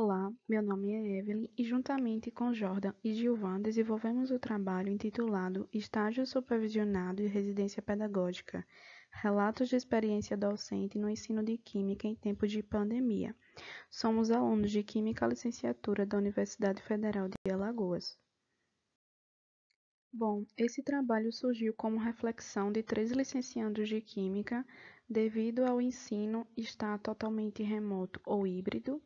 Olá, meu nome é Evelyn e juntamente com Jordan e Gilvan desenvolvemos o trabalho intitulado Estágio Supervisionado e Residência Pedagógica, Relatos de Experiência Docente no Ensino de Química em Tempo de Pandemia. Somos alunos de Química Licenciatura da Universidade Federal de Alagoas. Bom, esse trabalho surgiu como reflexão de três licenciandos de Química devido ao ensino estar totalmente remoto ou híbrido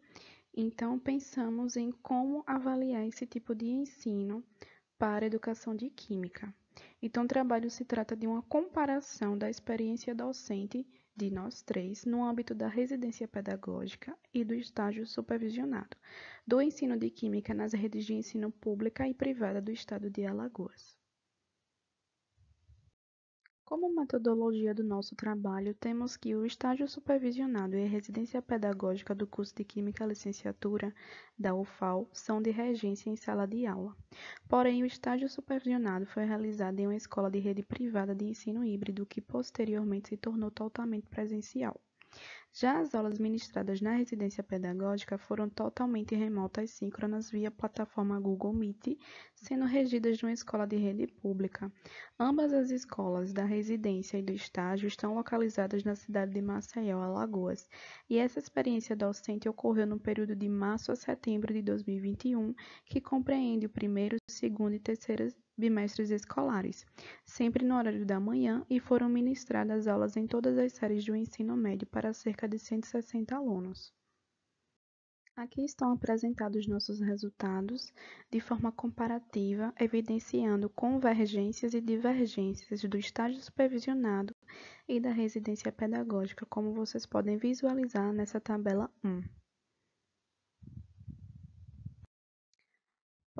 então, pensamos em como avaliar esse tipo de ensino para a educação de Química. Então, o trabalho se trata de uma comparação da experiência docente de nós três no âmbito da residência pedagógica e do estágio supervisionado do ensino de Química nas redes de ensino pública e privada do estado de Alagoas. Como metodologia do nosso trabalho, temos que o estágio supervisionado e a residência pedagógica do curso de Química Licenciatura da UFAL são de regência em sala de aula. Porém, o estágio supervisionado foi realizado em uma escola de rede privada de ensino híbrido que posteriormente se tornou totalmente presencial. Já as aulas ministradas na residência pedagógica foram totalmente remotas e síncronas via plataforma Google Meet, sendo regidas de uma escola de rede pública. Ambas as escolas, da residência e do estágio, estão localizadas na cidade de Maceió, Alagoas, e essa experiência docente ocorreu no período de março a setembro de 2021, que compreende o primeiro, segundo e terceiro bimestres escolares, sempre no horário da manhã, e foram ministradas aulas em todas as séries do ensino médio para cerca de 160 alunos. Aqui estão apresentados nossos resultados de forma comparativa, evidenciando convergências e divergências do estágio supervisionado e da residência pedagógica, como vocês podem visualizar nessa tabela 1.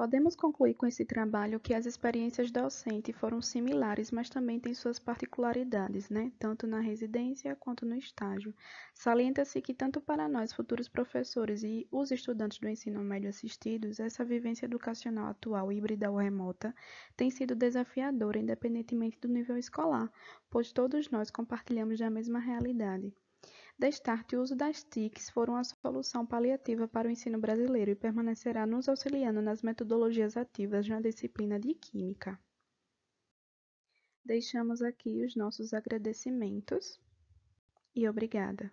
Podemos concluir com esse trabalho que as experiências docente foram similares, mas também têm suas particularidades, né? tanto na residência quanto no estágio. Salienta-se que, tanto para nós, futuros professores e os estudantes do ensino médio assistidos, essa vivência educacional atual, híbrida ou remota, tem sido desafiadora, independentemente do nível escolar, pois todos nós compartilhamos da mesma realidade. Destarte, o uso das TICs foram a solução paliativa para o ensino brasileiro e permanecerá nos auxiliando nas metodologias ativas na disciplina de Química. Deixamos aqui os nossos agradecimentos e obrigada.